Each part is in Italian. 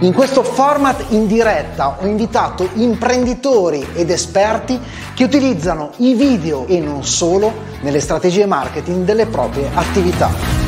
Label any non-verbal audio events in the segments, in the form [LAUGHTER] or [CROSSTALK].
In questo format in diretta ho invitato imprenditori ed esperti che utilizzano i video e non solo nelle strategie marketing delle proprie attività.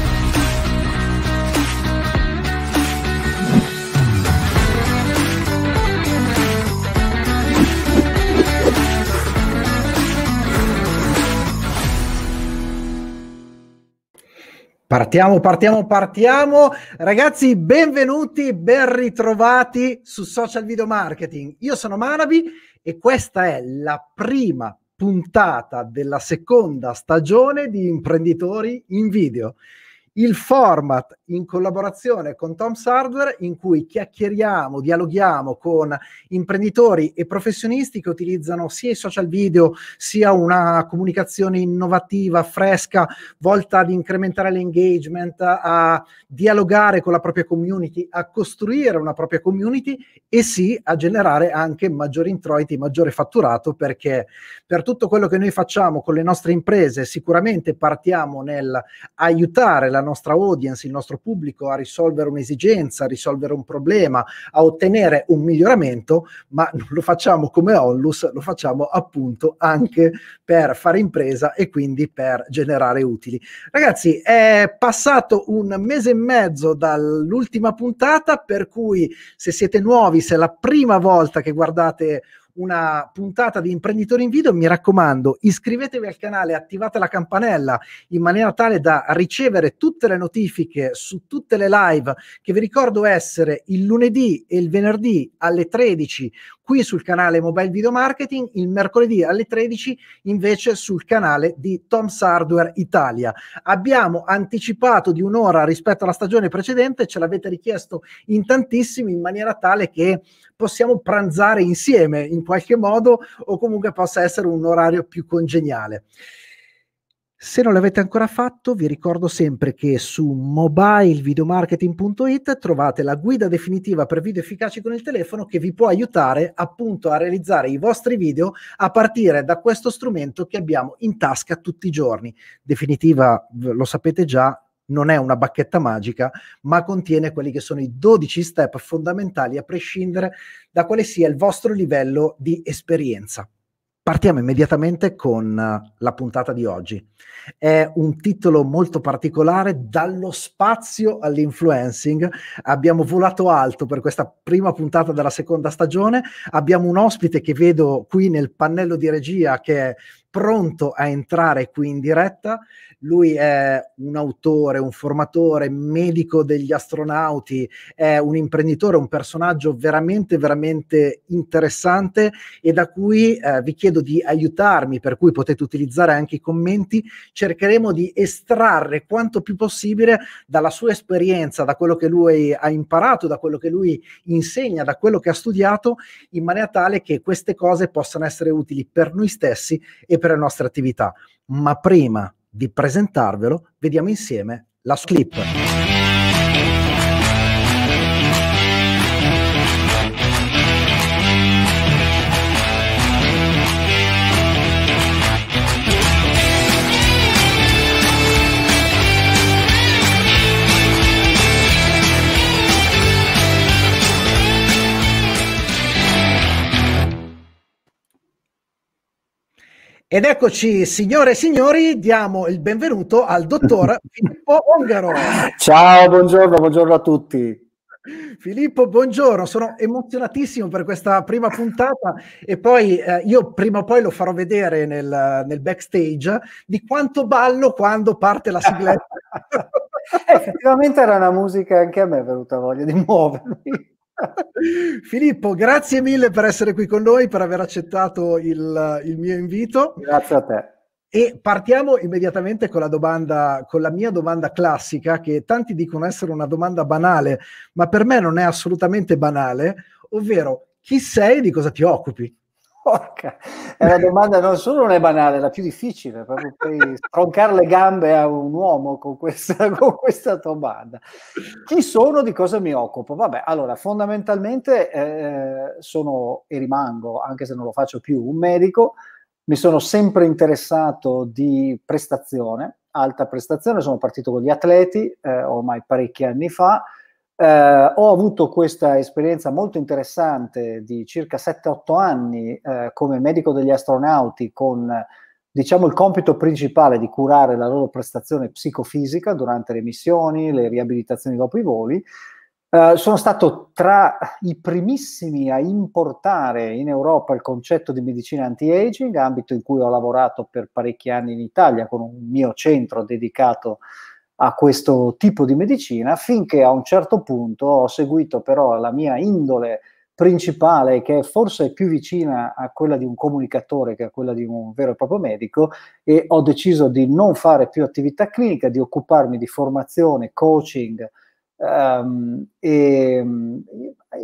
Partiamo, partiamo, partiamo. Ragazzi, benvenuti, ben ritrovati su Social Video Marketing. Io sono Manabi e questa è la prima puntata della seconda stagione di Imprenditori in Video. Il format in collaborazione con Tom's Hardware in cui chiacchieriamo, dialoghiamo con imprenditori e professionisti che utilizzano sia i social video sia una comunicazione innovativa, fresca, volta ad incrementare l'engagement, a dialogare con la propria community, a costruire una propria community e sì a generare anche maggiori introiti, maggiore fatturato perché per tutto quello che noi facciamo con le nostre imprese sicuramente partiamo nel aiutare la nostra audience, il nostro pubblico, a risolvere un'esigenza, a risolvere un problema, a ottenere un miglioramento, ma non lo facciamo come Onlus, lo facciamo appunto anche per fare impresa e quindi per generare utili. Ragazzi, è passato un mese e mezzo dall'ultima puntata, per cui se siete nuovi, se è la prima volta che guardate una puntata di Imprenditori in Video, mi raccomando, iscrivetevi al canale, attivate la campanella in maniera tale da ricevere tutte le notifiche su tutte le live che vi ricordo essere il lunedì e il venerdì alle 13 qui sul canale Mobile Video Marketing, il mercoledì alle 13 invece sul canale di Tom's Hardware Italia. Abbiamo anticipato di un'ora rispetto alla stagione precedente, ce l'avete richiesto in tantissimi in maniera tale che possiamo pranzare insieme in qualche modo o comunque possa essere un orario più congeniale. Se non l'avete ancora fatto, vi ricordo sempre che su mobilevideomarketing.it trovate la guida definitiva per video efficaci con il telefono che vi può aiutare appunto a realizzare i vostri video a partire da questo strumento che abbiamo in tasca tutti i giorni. Definitiva, lo sapete già, non è una bacchetta magica, ma contiene quelli che sono i 12 step fondamentali a prescindere da quale sia il vostro livello di esperienza. Partiamo immediatamente con eh, la puntata di oggi. È un titolo molto particolare, dallo spazio all'influencing. Abbiamo volato alto per questa prima puntata della seconda stagione. Abbiamo un ospite che vedo qui nel pannello di regia che è pronto a entrare qui in diretta. Lui è un autore, un formatore, medico degli astronauti, è un imprenditore, un personaggio veramente, veramente interessante e da cui eh, vi chiedo di aiutarmi, per cui potete utilizzare anche i commenti. Cercheremo di estrarre quanto più possibile dalla sua esperienza, da quello che lui ha imparato, da quello che lui insegna, da quello che ha studiato, in maniera tale che queste cose possano essere utili per noi stessi e per la nostra attività. Ma prima di presentarvelo, vediamo insieme la clip. Ed eccoci, signore e signori, diamo il benvenuto al dottor [LAUGHS] Filippo Ongaro. Ciao, buongiorno, buongiorno a tutti. Filippo, buongiorno, sono emozionatissimo per questa prima puntata e poi eh, io prima o poi lo farò vedere nel, nel backstage di quanto ballo quando parte la sigletta. [LAUGHS] Effettivamente era una musica, anche a me è venuta voglia di muovermi. [LAUGHS] Filippo, grazie mille per essere qui con noi, per aver accettato il, il mio invito. Grazie a te. E partiamo immediatamente con la, domanda, con la mia domanda classica, che tanti dicono essere una domanda banale, ma per me non è assolutamente banale, ovvero chi sei e di cosa ti occupi? Porca, è una domanda non solo non è banale, è la più difficile, proprio per troncare le gambe a un uomo con questa, [LAUGHS] con questa, domanda. Chi sono, di cosa mi occupo? Vabbè, allora, fondamentalmente eh, sono e rimango, anche se non lo faccio più, un medico, mi sono sempre interessato di prestazione, alta prestazione, sono partito con gli atleti eh, ormai parecchi anni fa, eh, ho avuto questa esperienza molto interessante di circa 7-8 anni eh, come medico degli astronauti con diciamo il compito principale di curare la loro prestazione psicofisica durante le missioni, le riabilitazioni dopo i voli. Eh, sono stato tra i primissimi a importare in Europa il concetto di medicina anti-aging, ambito in cui ho lavorato per parecchi anni in Italia con un mio centro dedicato a a questo tipo di medicina, finché a un certo punto ho seguito però la mia indole principale, che è forse più vicina a quella di un comunicatore che a quella di un vero e proprio medico, e ho deciso di non fare più attività clinica, di occuparmi di formazione, coaching. Um, e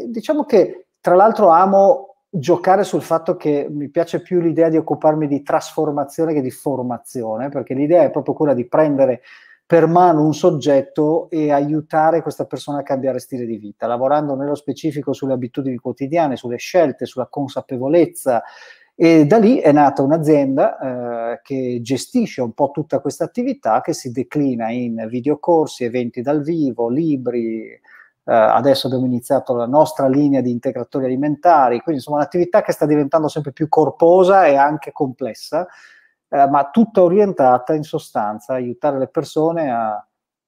diciamo che tra l'altro amo giocare sul fatto che mi piace più l'idea di occuparmi di trasformazione che di formazione, perché l'idea è proprio quella di prendere per mano un soggetto e aiutare questa persona a cambiare stile di vita, lavorando nello specifico sulle abitudini quotidiane, sulle scelte, sulla consapevolezza. E da lì è nata un'azienda eh, che gestisce un po' tutta questa attività che si declina in videocorsi, eventi dal vivo, libri. Eh, adesso abbiamo iniziato la nostra linea di integratori alimentari, quindi insomma un'attività che sta diventando sempre più corposa e anche complessa eh, ma tutta orientata in sostanza a aiutare le persone a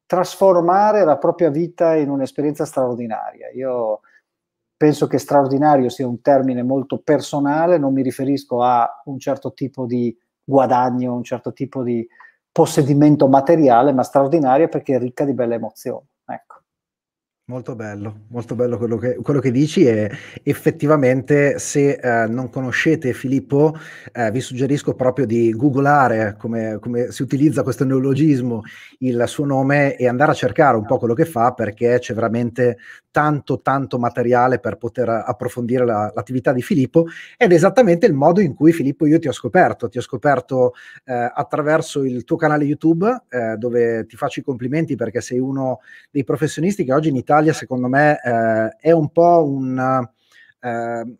trasformare la propria vita in un'esperienza straordinaria. Io penso che straordinario sia un termine molto personale, non mi riferisco a un certo tipo di guadagno, un certo tipo di possedimento materiale, ma straordinaria perché è ricca di belle emozioni. Molto bello, molto bello quello che, quello che dici e effettivamente se eh, non conoscete Filippo eh, vi suggerisco proprio di googlare come, come, si utilizza questo neologismo, il suo nome e andare a cercare un po' quello che fa perché c'è veramente tanto tanto materiale per poter approfondire la, l'attività di Filippo ed è esattamente il modo in cui Filippo io ti ho scoperto, ti ho scoperto eh, attraverso il tuo canale YouTube eh, dove ti faccio i complimenti perché sei uno dei professionisti che oggi in Italia Italia, secondo me, eh, è un po' un... Eh,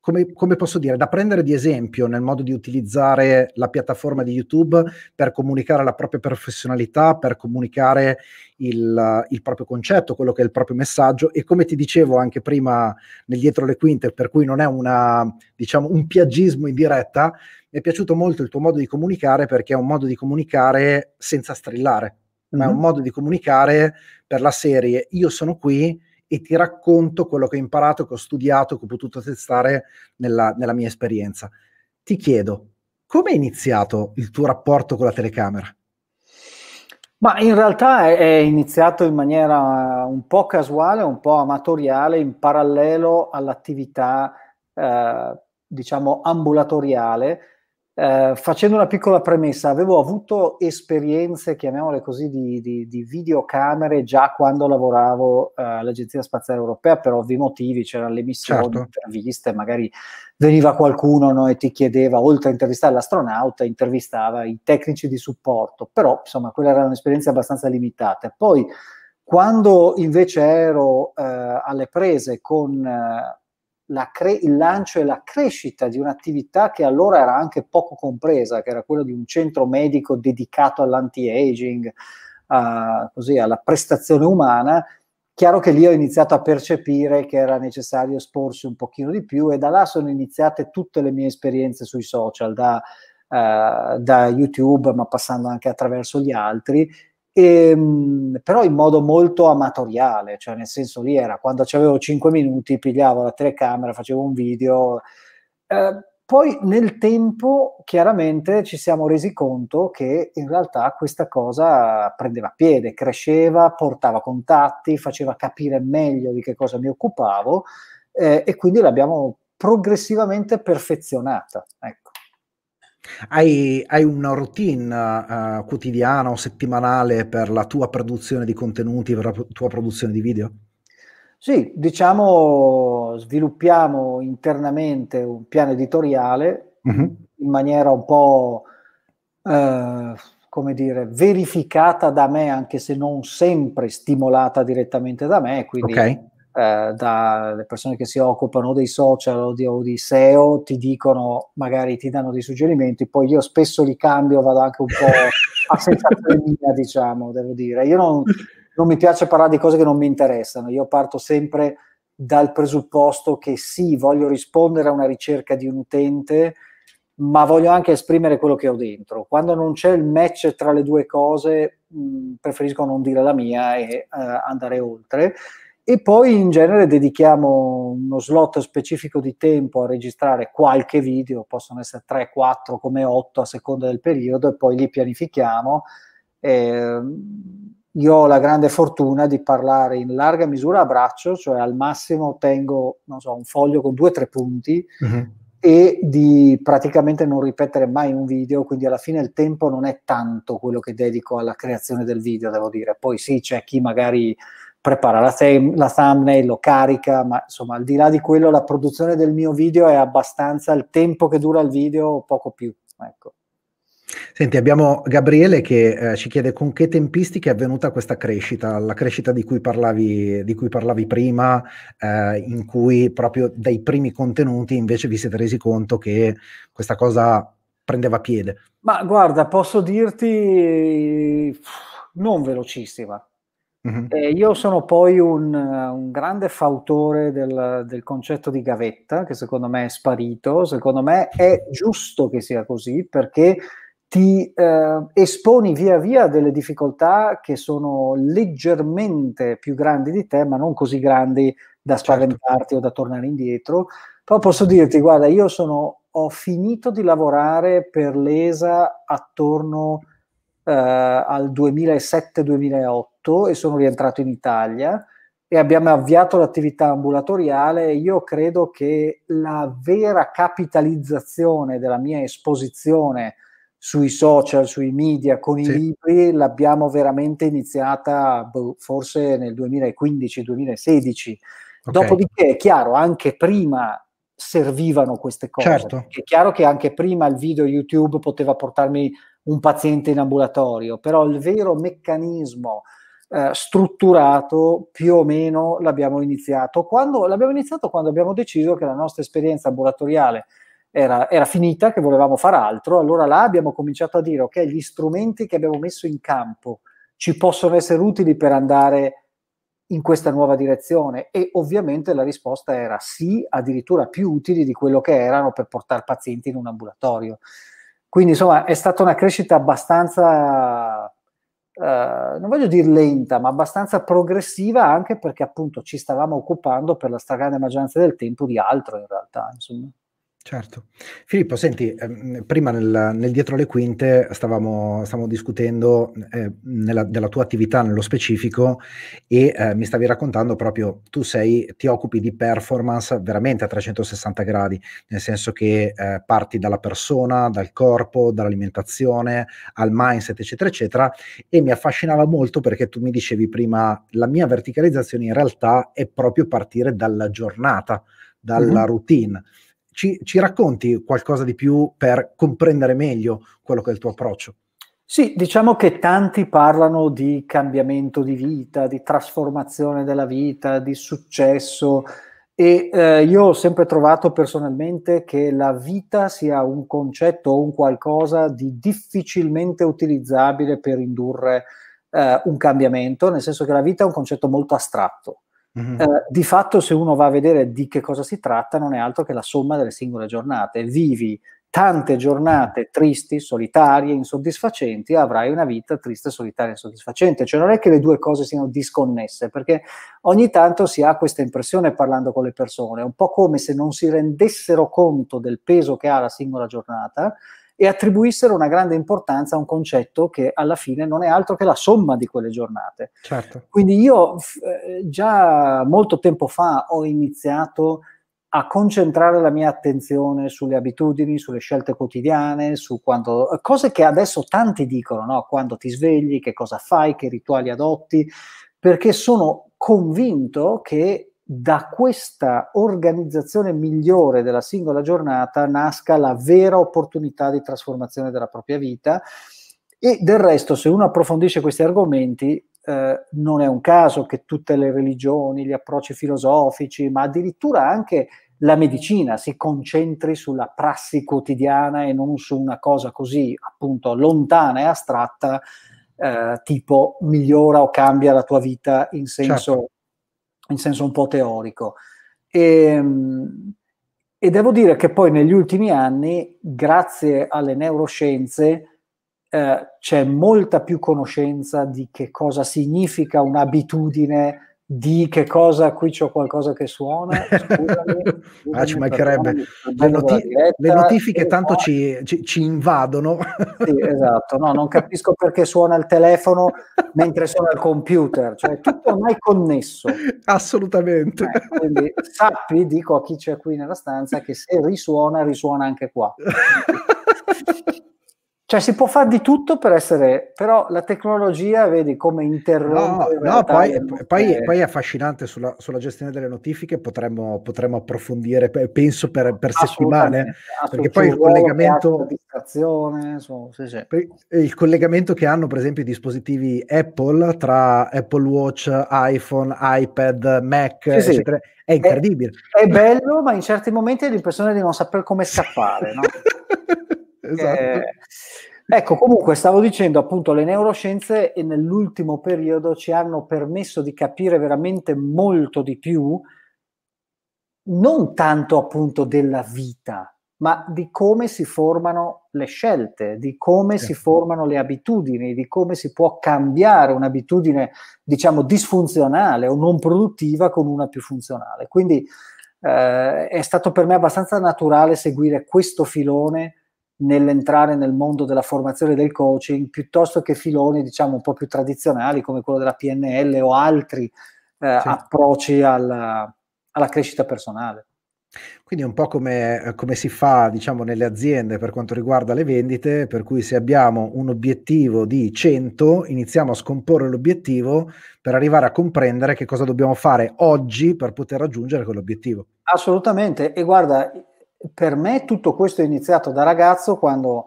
come, come, posso dire, da prendere di esempio nel modo di utilizzare la piattaforma di YouTube per comunicare la propria professionalità, per comunicare il, il, proprio concetto, quello che è il proprio messaggio e come ti dicevo anche prima nel dietro le quinte, per cui non è una, diciamo, un piaggismo in diretta, mi è piaciuto molto il tuo modo di comunicare perché è un modo di comunicare senza strillare, ma è un modo di comunicare per la serie io sono qui e ti racconto quello che ho imparato, che ho studiato, che ho potuto testare nella, nella mia esperienza. Ti chiedo, come è iniziato il tuo rapporto con la telecamera? Ma in realtà è, è, iniziato in maniera un po' casuale, un po' amatoriale, in parallelo all'attività, eh, diciamo, ambulatoriale eh, facendo una piccola premessa, avevo avuto esperienze, chiamiamole così, di, di, di videocamere già quando lavoravo eh, all'Agenzia Spaziale Europea per ovvi motivi, c'erano le missioni, certo. interviste, magari veniva qualcuno no, e ti chiedeva, oltre a intervistare l'astronauta, intervistava i tecnici di supporto, però insomma quelle erano esperienze abbastanza limitate. Poi quando invece ero eh, alle prese con eh, la cre- il lancio e la crescita di un'attività che allora era anche poco compresa, che era quella di un centro medico dedicato all'anti-aging, a, così, alla prestazione umana. Chiaro che lì ho iniziato a percepire che era necessario esporsi un pochino di più e da là sono iniziate tutte le mie esperienze sui social, da, eh, da YouTube, ma passando anche attraverso gli altri, Ehm, però in modo molto amatoriale, cioè nel senso lì era quando avevo 5 minuti, pigliavo la telecamera, facevo un video. Eh, poi nel tempo chiaramente ci siamo resi conto che in realtà questa cosa prendeva piede, cresceva, portava contatti, faceva capire meglio di che cosa mi occupavo eh, e quindi l'abbiamo progressivamente perfezionata. Ecco. Hai, hai una routine uh, quotidiana o settimanale per la tua produzione di contenuti, per la tua produzione di video? Sì, diciamo, sviluppiamo internamente un piano editoriale uh-huh. in maniera un po', eh, come dire, verificata da me, anche se non sempre stimolata direttamente da me, quindi okay eh, dalle persone che si occupano dei social o di, o di, SEO, ti dicono, magari ti danno dei suggerimenti, poi io spesso li cambio, vado anche un po' a sensazione mia, [LAUGHS] diciamo, devo dire. Io non, non mi piace parlare di cose che non mi interessano, io parto sempre dal presupposto che sì, voglio rispondere a una ricerca di un utente, ma voglio anche esprimere quello che ho dentro. Quando non c'è il match tra le due cose, mh, mm, preferisco non dire la mia e uh, andare oltre e poi in genere dedichiamo uno slot specifico di tempo a registrare qualche video, possono essere 3, 4, come 8 a seconda del periodo e poi li pianifichiamo. Eh, io ho la grande fortuna di parlare in larga misura a braccio, cioè al massimo tengo so, un foglio con 2-3 punti mm-hmm. e di praticamente non ripetere mai un video, quindi alla fine il tempo non è tanto quello che dedico alla creazione del video, devo dire. Poi sì, c'è chi magari prepara la, th- la, thumbnail, lo carica, ma insomma al di là di quello la produzione del mio video è abbastanza il tempo che dura il video, poco più. Ecco. Senti, abbiamo Gabriele che eh, ci chiede con che tempistiche è avvenuta questa crescita, la crescita di cui parlavi, di cui parlavi prima, eh, in cui proprio dai primi contenuti invece vi siete resi conto che questa cosa prendeva piede. Ma guarda, posso dirti non velocissima, Mm-hmm. Eh, io sono poi un, un grande fautore del, del, concetto di gavetta, che secondo me è sparito, secondo me è giusto che sia così perché ti eh, esponi via via a delle difficoltà che sono leggermente più grandi di te, ma non così grandi da certo. spaventarti certo. o da tornare indietro. Però posso dirti, guarda, io sono, ho finito di lavorare per l'ESA attorno eh, al 2007-2008 e sono rientrato in Italia e abbiamo avviato l'attività ambulatoriale. Io credo che la vera capitalizzazione della mia esposizione sui social, sui media, con sì. i libri, l'abbiamo veramente iniziata boh, forse nel 2015-2016. Okay. Dopodiché è chiaro, anche prima servivano queste cose. Certo. È chiaro che anche prima il video YouTube poteva portarmi un paziente in ambulatorio, però il vero meccanismo eh, strutturato più o meno l'abbiamo iniziato. Quando, l'abbiamo iniziato quando abbiamo deciso che la nostra esperienza ambulatoriale era, era, finita, che volevamo fare altro, allora là abbiamo cominciato a dire ok, gli strumenti che abbiamo messo in campo ci possono essere utili per andare in questa nuova direzione e ovviamente la risposta era sì, addirittura più utili di quello che erano per portare pazienti in un ambulatorio. Quindi insomma è stata una crescita abbastanza, eh, non voglio dire lenta, ma abbastanza progressiva anche perché appunto ci stavamo occupando per la stragrande maggioranza del tempo di altro in realtà. Insomma. Certo. Filippo, senti, ehm, prima nel, nel, dietro le quinte stavamo, stavamo discutendo eh, nella, della tua attività nello specifico e eh, mi stavi raccontando proprio tu sei, ti occupi di performance veramente a 360 gradi, nel senso che eh, parti dalla persona, dal corpo, dall'alimentazione, al mindset, eccetera, eccetera, e mi affascinava molto perché tu mi dicevi prima, la mia verticalizzazione in realtà è proprio partire dalla giornata, dalla mm-hmm. routine. Ci, ci racconti qualcosa di più per comprendere meglio quello che è il tuo approccio? Sì, diciamo che tanti parlano di cambiamento di vita, di trasformazione della vita, di successo e eh, io ho sempre trovato personalmente che la vita sia un concetto o un qualcosa di difficilmente utilizzabile per indurre eh, un cambiamento, nel senso che la vita è un concetto molto astratto mm di fatto, se uno va a vedere di che cosa si tratta, non è altro che la somma delle singole giornate. Vivi tante giornate tristi, solitarie, insoddisfacenti, avrai una vita triste, solitaria, e insoddisfacente. Cioè non è che le due cose siano disconnesse, perché ogni tanto si ha questa impressione parlando con le persone, un po' come se non si rendessero conto del peso che ha la singola giornata e attribuissero una grande importanza a un concetto che alla fine non è altro che la somma di quelle giornate. Certo. Quindi io eh, già molto tempo fa ho iniziato a concentrare la mia attenzione sulle abitudini, sulle scelte quotidiane, su quando, cose che adesso tanti dicono, no? quando ti svegli, che cosa fai, che rituali adotti, perché sono convinto che da questa organizzazione migliore della singola giornata nasca la vera opportunità di trasformazione della propria vita e del resto se uno approfondisce questi argomenti eh, non è un caso che tutte le religioni, gli approcci filosofici, ma addirittura anche la medicina si concentri sulla prassi quotidiana e non su una cosa così appunto lontana e astratta, eh, tipo migliora o cambia la tua vita in senso certo in senso un po' teorico. E, ehm, e devo dire che poi negli ultimi anni, grazie alle neuroscienze, eh, c'è molta più conoscenza di che cosa significa un'abitudine di che cosa qui c'ho qualcosa che suona scusami, [LAUGHS] scusami ah, ci mancherebbe le, noti- le, notifiche tanto ci, ci, ci, invadono [LAUGHS] sì, esatto no, non capisco perché suona il telefono mentre suona il computer cioè tutto ormai connesso assolutamente eh, quindi sappi dico a chi c'è qui nella stanza che se risuona risuona anche qua [LAUGHS] Cioè si può fare di tutto per essere, però la tecnologia vedi come interrompe. No, no poi, è... Poi, eh. poi, è affascinante sulla, sulla, gestione delle notifiche, potremmo, potremmo approfondire, penso per, per settimane, perché poi il collegamento... Insomma, sì, sì. Eh, il collegamento che hanno per esempio i dispositivi Apple tra Apple Watch, iPhone, iPad, Mac, sì, eccetera, è incredibile. È, è bello, ma in certi momenti hai l'impressione di non sapere come scappare. No? [LAUGHS] esatto. Eh, ecco, comunque stavo dicendo appunto le neuroscienze nell'ultimo periodo ci hanno permesso di capire veramente molto di più, non tanto appunto della vita, ma di come si formano le scelte, di come si certo. formano le abitudini, di come si può cambiare un'abitudine, diciamo, disfunzionale o non produttiva con una più funzionale. Quindi eh, è stato per me abbastanza naturale seguire questo filone nell'entrare nel mondo della formazione del coaching, piuttosto che filoni diciamo un po' più tradizionali come quello della PNL o altri eh, sì. approcci alla, alla crescita personale. Quindi è un po' come, come, si fa diciamo, nelle aziende per quanto riguarda le vendite, per cui se abbiamo un obiettivo di 100, iniziamo a scomporre l'obiettivo per arrivare a comprendere che cosa dobbiamo fare oggi per poter raggiungere quell'obiettivo. Assolutamente, e guarda, per me tutto questo è iniziato da ragazzo quando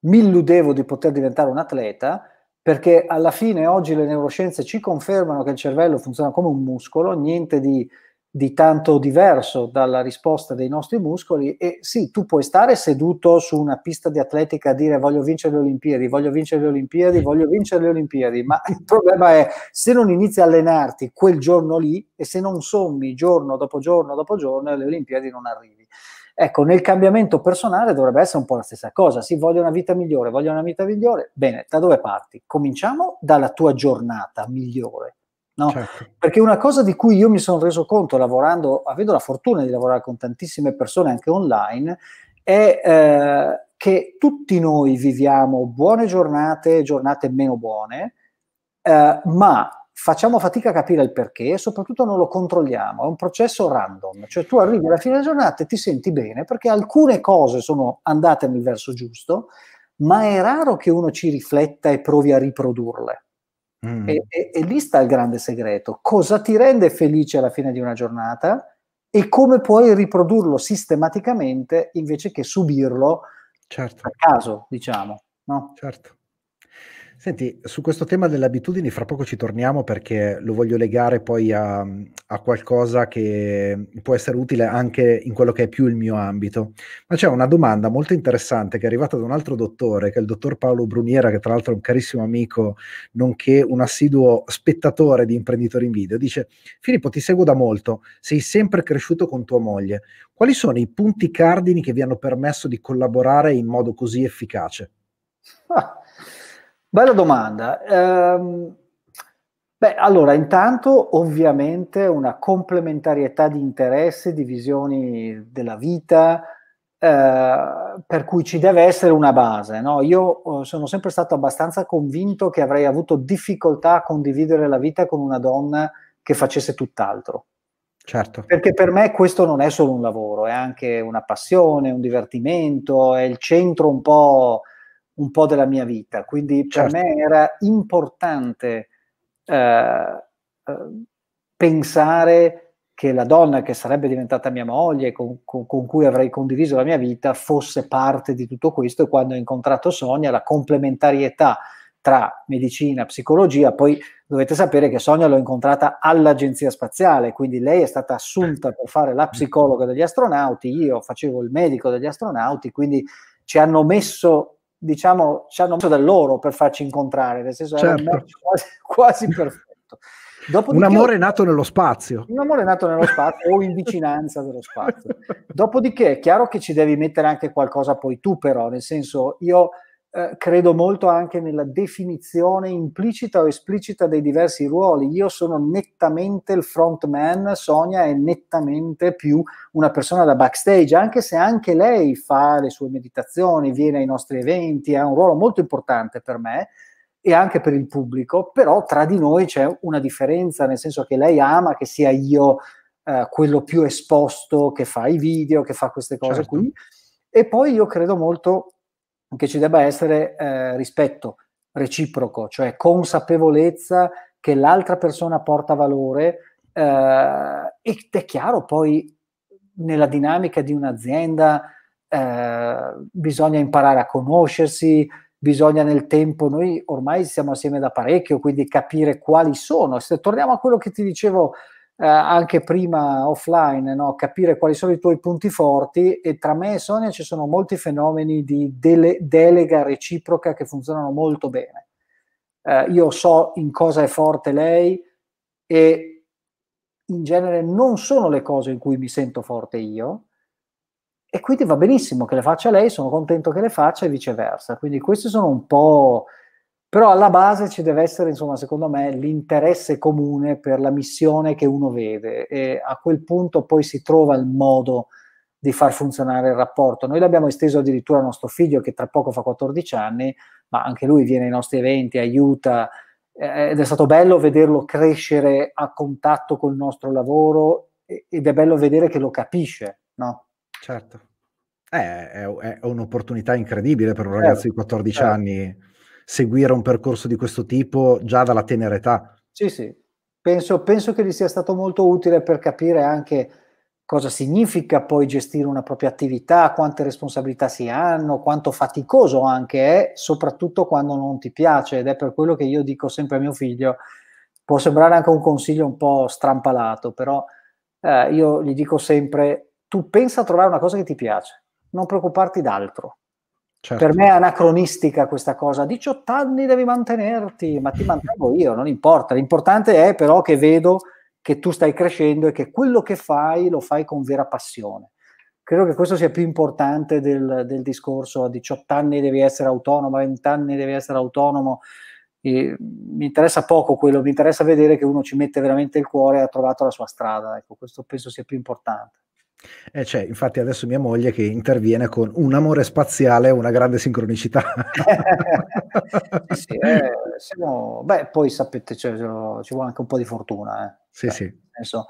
mi illudevo di poter diventare un atleta, perché alla fine oggi le neuroscienze ci confermano che il cervello funziona come un muscolo, niente di, di tanto diverso dalla risposta dei nostri muscoli e sì, tu puoi stare seduto su una pista di atletica a dire voglio vincere le Olimpiadi, voglio vincere le Olimpiadi, voglio vincere le Olimpiadi, ma il problema è se non inizi a allenarti quel giorno lì e se non sommi giorno dopo giorno dopo giorno alle Olimpiadi non arrivi. Ecco, nel cambiamento personale dovrebbe essere un po' la stessa cosa. Si voglio una vita migliore, voglio una vita migliore. Bene, da dove parti? Cominciamo dalla tua giornata migliore. No? Certo. Perché una cosa di cui io mi sono reso conto lavorando, avendo la fortuna di lavorare con tantissime persone anche online, è eh, che tutti noi viviamo buone giornate, giornate meno buone, eh, ma facciamo fatica a capire il perché e soprattutto non lo controlliamo, è un processo random, cioè tu arrivi alla fine della giornata e ti senti bene perché alcune cose sono andate nel verso giusto, ma è raro che uno ci rifletta e provi a riprodurle. Mm. E, e, e lì sta il grande segreto, cosa ti rende felice alla fine di una giornata e come puoi riprodurlo sistematicamente invece che subirlo certo. a caso, diciamo. No? Certo. Senti, su questo tema delle abitudini fra poco ci torniamo perché lo voglio legare poi a, a, qualcosa che può essere utile anche in quello che è più il mio ambito. Ma c'è una domanda molto interessante che è arrivata da un altro dottore, che è il dottor Paolo Bruniera, che tra l'altro è un carissimo amico, nonché un assiduo spettatore di Imprenditori in Video. Dice, Filippo, ti seguo da molto, sei sempre cresciuto con tua moglie. Quali sono i punti cardini che vi hanno permesso di collaborare in modo così efficace? Ah [LAUGHS] Bella domanda. Eh, beh, allora, intanto ovviamente una complementarietà di interessi, di visioni della vita, eh, per cui ci deve essere una base. No? Io eh, sono sempre stato abbastanza convinto che avrei avuto difficoltà a condividere la vita con una donna che facesse tutt'altro. Certo. Perché per me questo non è solo un lavoro, è anche una passione, un divertimento, è il centro un po' un po' della mia vita, quindi certo. per me era importante eh, eh, pensare che la donna che sarebbe diventata mia moglie, con, con, con, cui avrei condiviso la mia vita, fosse parte di tutto questo e quando ho incontrato Sonia la complementarietà tra medicina e psicologia, poi dovete sapere che Sonia l'ho incontrata all'agenzia spaziale, quindi lei è stata assunta per fare la psicologa degli astronauti, io facevo il medico degli astronauti, quindi ci hanno messo diciamo, ci hanno messo del loro per farci incontrare, nel senso certo. era quasi, quasi perfetto. Dopodiché, un amore nato nello spazio. Un amore nato nello spazio o in vicinanza dello spazio. Dopodiché è chiaro che ci devi mettere anche qualcosa poi tu però, nel senso io eh, credo molto anche nella definizione implicita o esplicita dei diversi ruoli. Io sono nettamente il frontman, Sonia è nettamente più una persona da backstage, anche se anche lei fa le sue meditazioni, viene ai nostri eventi, ha un ruolo molto importante per me e anche per il pubblico, però tra di noi c'è una differenza, nel senso che lei ama che sia io eh, quello più esposto, che fa i video, che fa queste cose certo. qui. E poi io credo molto che ci debba essere eh, rispetto reciproco, cioè consapevolezza che l'altra persona porta valore eh, ed è chiaro poi nella dinamica di un'azienda eh, bisogna imparare a conoscersi, bisogna nel tempo, noi ormai siamo assieme da parecchio, quindi capire quali sono. Se torniamo a quello che ti dicevo eh, anche prima offline, no? capire quali sono i tuoi punti forti e tra me e Sonia ci sono molti fenomeni di dele- delega reciproca che funzionano molto bene. Eh, io so in cosa è forte lei e in genere non sono le cose in cui mi sento forte io e quindi va benissimo che le faccia lei, sono contento che le faccia e viceversa. Quindi questi sono un po' Però alla base ci deve essere, insomma, secondo me, l'interesse comune per la missione che uno vede e a quel punto poi si trova il modo di far funzionare il rapporto. Noi l'abbiamo esteso addirittura a nostro figlio che tra poco fa 14 anni, ma anche lui viene ai nostri eventi, aiuta eh, ed è stato bello vederlo crescere a contatto col nostro lavoro ed è bello vedere che lo capisce, no? Certo. Eh, è, è, un'opportunità incredibile per un ragazzo certo, di 14 certo. anni certo seguire un percorso di questo tipo già dalla tenera età. Sì, sì, penso, penso che gli sia stato molto utile per capire anche cosa significa poi gestire una propria attività, quante responsabilità si hanno, quanto faticoso anche è, soprattutto quando non ti piace ed è per quello che io dico sempre a mio figlio, può sembrare anche un consiglio un po' strampalato, però eh, io gli dico sempre, tu pensa a trovare una cosa che ti piace, non preoccuparti d'altro, Certo. Per me è anacronistica questa cosa. 18 anni devi mantenerti, ma ti mantengo io, non importa. L'importante è però che vedo che tu stai crescendo e che quello che fai lo fai con vera passione. Credo che questo sia più importante del, del discorso a 18 anni devi essere autonomo, a 20 anni devi essere autonomo. E mi interessa poco quello, mi interessa vedere che uno ci mette veramente il cuore e ha trovato la sua strada. Ecco, questo penso sia più importante. Eh, cioè, infatti adesso mia moglie che interviene con un amore spaziale e una grande sincronicità. [LAUGHS] sì, eh, siamo... Beh, poi sapete, cioè, ci vuole anche un po' di fortuna. Eh. Sì, Beh, cioè, sì. Senso,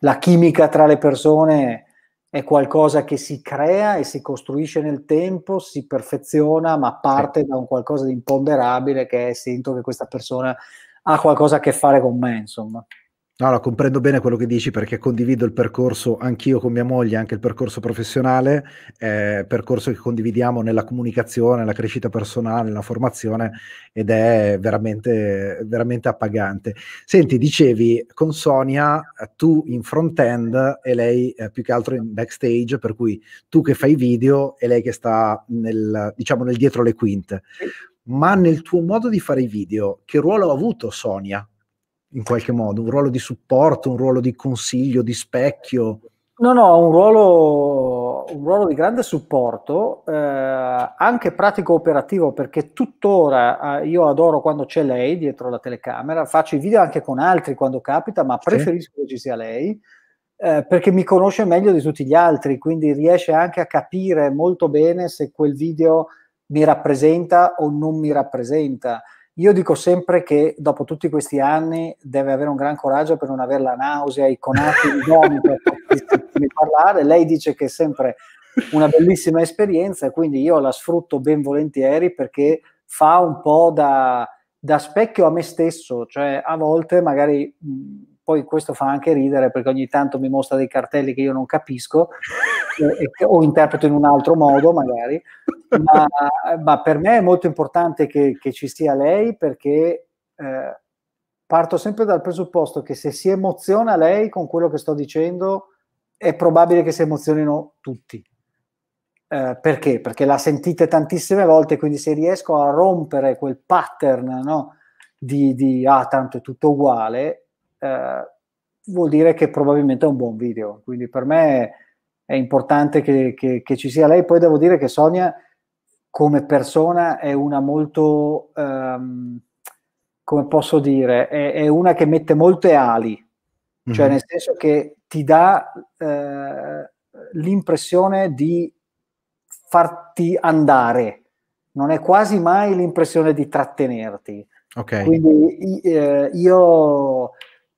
la chimica tra le persone è qualcosa che si crea e si costruisce nel tempo, si perfeziona, ma parte sì. da un qualcosa di imponderabile che è sento che questa persona ha qualcosa a che fare con me, insomma. No, Allora, comprendo bene quello che dici perché condivido il percorso anch'io con mia moglie, anche il percorso professionale, eh, percorso che condividiamo nella comunicazione, nella crescita personale, nella formazione ed è veramente, veramente appagante. Senti, dicevi con Sonia, eh, tu in front-end e lei eh, più che altro in backstage, per cui tu che fai video e lei che sta nel, diciamo, nel dietro le quinte. Ma nel tuo modo di fare i video, che ruolo ha avuto Sonia in qualche modo, un ruolo di supporto, un ruolo di consiglio, di specchio. No, no, un ruolo, un ruolo di grande supporto, eh, anche pratico operativo, perché tuttora eh, io adoro quando c'è lei dietro la telecamera, faccio i video anche con altri quando capita, ma preferisco sì. che ci sia lei, eh, perché mi conosce meglio di tutti gli altri, quindi riesce anche a capire molto bene se quel video mi rappresenta o non mi rappresenta. Io dico sempre che dopo tutti questi anni deve avere un gran coraggio per non avere la nausea, i conati, i gomito di parlare. Lei dice che è sempre una bellissima esperienza, quindi io la sfrutto ben volentieri perché fa un po' da, da specchio a me stesso, cioè a volte magari mh, poi questo fa anche ridere perché ogni tanto mi mostra dei cartelli che io non capisco [LAUGHS] eh, o interpreto in un altro modo magari, ma, ma per me è molto importante che, che ci sia lei perché eh, parto sempre dal presupposto che se si emoziona lei con quello che sto dicendo è probabile che si emozionino tutti. Eh, perché? Perché la sentite tantissime volte, quindi se riesco a rompere quel pattern no, di, di ah, tanto è tutto uguale, eh, vuol dire che probabilmente è un buon video. Quindi per me è importante che, che, che ci sia lei. Poi devo dire che Sonia come persona è una molto, ehm, come posso dire, è, è, una che mette molte ali, mm-hmm. nel senso che ti dà eh, l'impressione di farti andare, non è quasi mai l'impressione di trattenerti. Okay. Quindi eh, io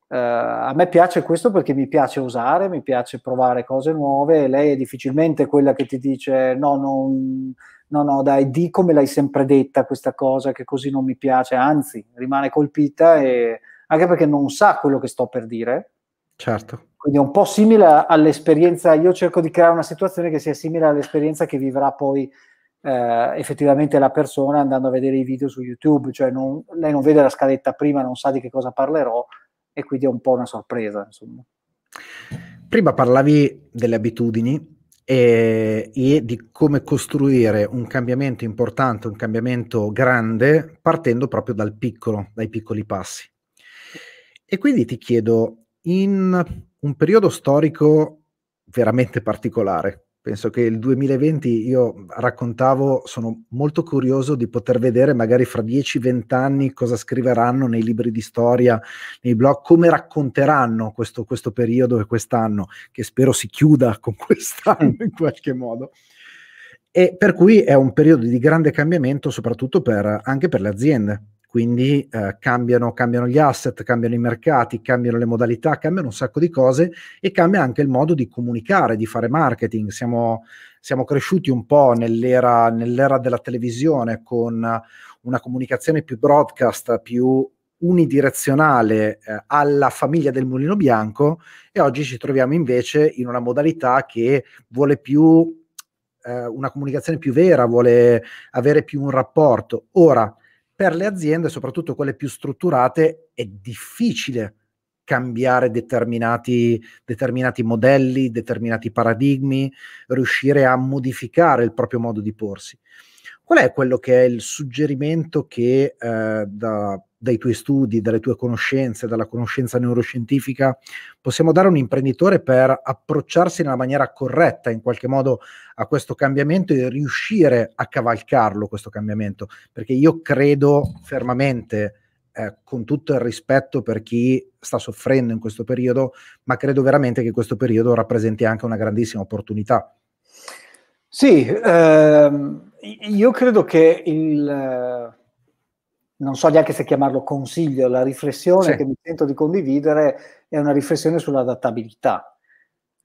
Uh, a me piace questo perché mi piace usare, mi piace provare cose nuove. Lei è difficilmente quella che ti dice: No, non, no, no, dai, di come l'hai sempre detta questa cosa, che così non mi piace. Anzi, rimane colpita e, anche perché non sa quello che sto per dire. Certo. Quindi è un po' simile all'esperienza. Io cerco di creare una situazione che sia simile all'esperienza che vivrà poi eh, effettivamente la persona andando a vedere i video su YouTube, cioè non, lei non vede la scaletta prima, non sa di che cosa parlerò, e quindi è un po' una sorpresa. Insomma. Prima parlavi delle abitudini e, e, di come costruire un cambiamento importante, un cambiamento grande, partendo proprio dal piccolo, dai piccoli passi. E quindi ti chiedo, in un periodo storico veramente particolare, penso che il 2020 io raccontavo, sono molto curioso di poter vedere magari fra 10-20 anni cosa scriveranno nei libri di storia, nei blog, come racconteranno questo, questo periodo e quest'anno, che spero si chiuda con quest'anno [LAUGHS] in qualche modo. E per cui è un periodo di grande cambiamento soprattutto per, anche per le aziende quindi eh, cambiano, cambiano, gli asset, cambiano i mercati, cambiano le modalità, cambiano un sacco di cose e cambia anche il modo di comunicare, di fare marketing. Siamo, siamo cresciuti un po' nell'era, nell'era, della televisione con una comunicazione più broadcast, più unidirezionale eh, alla famiglia del mulino bianco e oggi ci troviamo invece in una modalità che vuole più eh, una comunicazione più vera, vuole avere più un rapporto. Ora, per le aziende, soprattutto quelle più strutturate, è difficile cambiare determinati, determinati, modelli, determinati paradigmi, riuscire a modificare il proprio modo di porsi. Qual è quello che è il suggerimento che eh, da dai tuoi studi, dalle tue conoscenze, dalla conoscenza neuroscientifica, possiamo dare a un imprenditore per approcciarsi nella maniera corretta in qualche modo a questo cambiamento e riuscire a cavalcarlo questo cambiamento? Perché io credo fermamente, eh, con tutto il rispetto per chi sta soffrendo in questo periodo, ma credo veramente che questo periodo rappresenti anche una grandissima opportunità. Sì, ehm, io credo che il non so neanche se chiamarlo consiglio, la riflessione sì. che mi sento di condividere è una riflessione sull'adattabilità.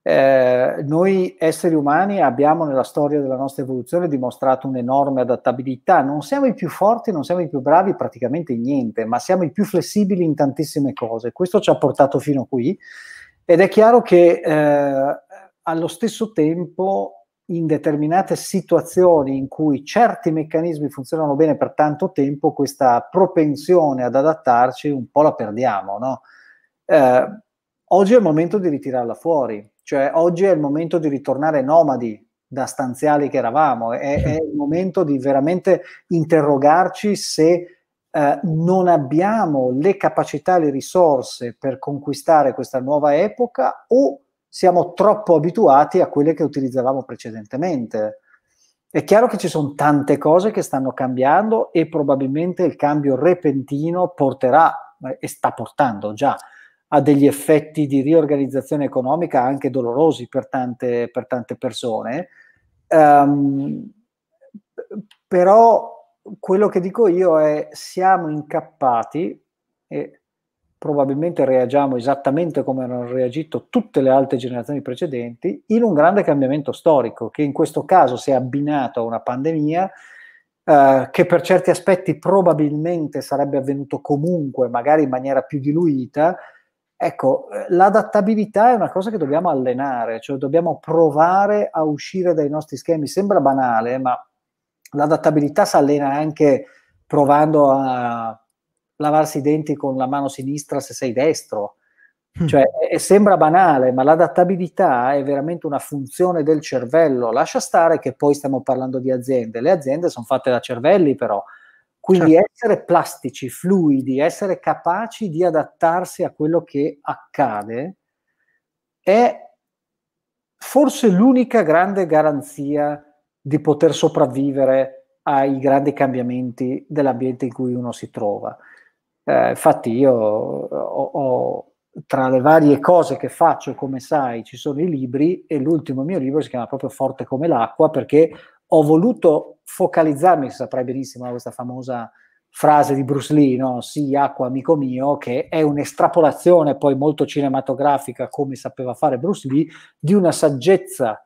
Eh, noi esseri umani abbiamo nella storia della nostra evoluzione dimostrato un'enorme adattabilità, non siamo i più forti, non siamo i più bravi praticamente in niente, ma siamo i più flessibili in tantissime cose. Questo ci ha portato fino qui ed è chiaro che eh, allo stesso tempo in determinate situazioni in cui certi meccanismi funzionano bene per tanto tempo, questa propensione ad adattarci un po' la perdiamo. No? Eh, oggi è il momento di ritirarla fuori, cioè oggi è il momento di ritornare nomadi da stanziali che eravamo, è, è il momento di veramente interrogarci se eh, non abbiamo le capacità, le risorse per conquistare questa nuova epoca o siamo troppo abituati a quelle che utilizzavamo precedentemente. È chiaro che ci sono tante cose che stanno cambiando e probabilmente il cambio repentino porterà eh, e sta portando già a degli effetti di riorganizzazione economica anche dolorosi per tante, per tante persone. Um, però quello che dico io è siamo incappati, e probabilmente reagiamo esattamente come hanno reagito tutte le altre generazioni precedenti, in un grande cambiamento storico che in questo caso si è abbinato a una pandemia eh, che per certi aspetti probabilmente sarebbe avvenuto comunque, magari in maniera più diluita. Ecco, eh, l'adattabilità è una cosa che dobbiamo allenare, cioè dobbiamo provare a uscire dai nostri schemi. Sembra banale, ma l'adattabilità si allena anche provando a lavarsi i denti con la mano sinistra se sei destro. Mm. Cioè, mm. sembra banale, ma l'adattabilità è veramente una funzione del cervello. Lascia stare che poi stiamo parlando di aziende. Le aziende sono fatte da cervelli, però. Quindi certo. essere plastici, fluidi, essere capaci di adattarsi a quello che accade è forse l'unica grande garanzia di poter sopravvivere ai grandi cambiamenti dell'ambiente in cui uno si trova. Eh, infatti io ho, ho, tra le varie cose che faccio, come sai, ci sono i libri e l'ultimo mio libro si chiama proprio Forte come l'acqua perché ho voluto focalizzarmi, si saprà benissimo questa famosa frase di Bruce Lee, no? sì, acqua, amico mio, che è un'estrapolazione poi molto cinematografica, come sapeva fare Bruce Lee, di una saggezza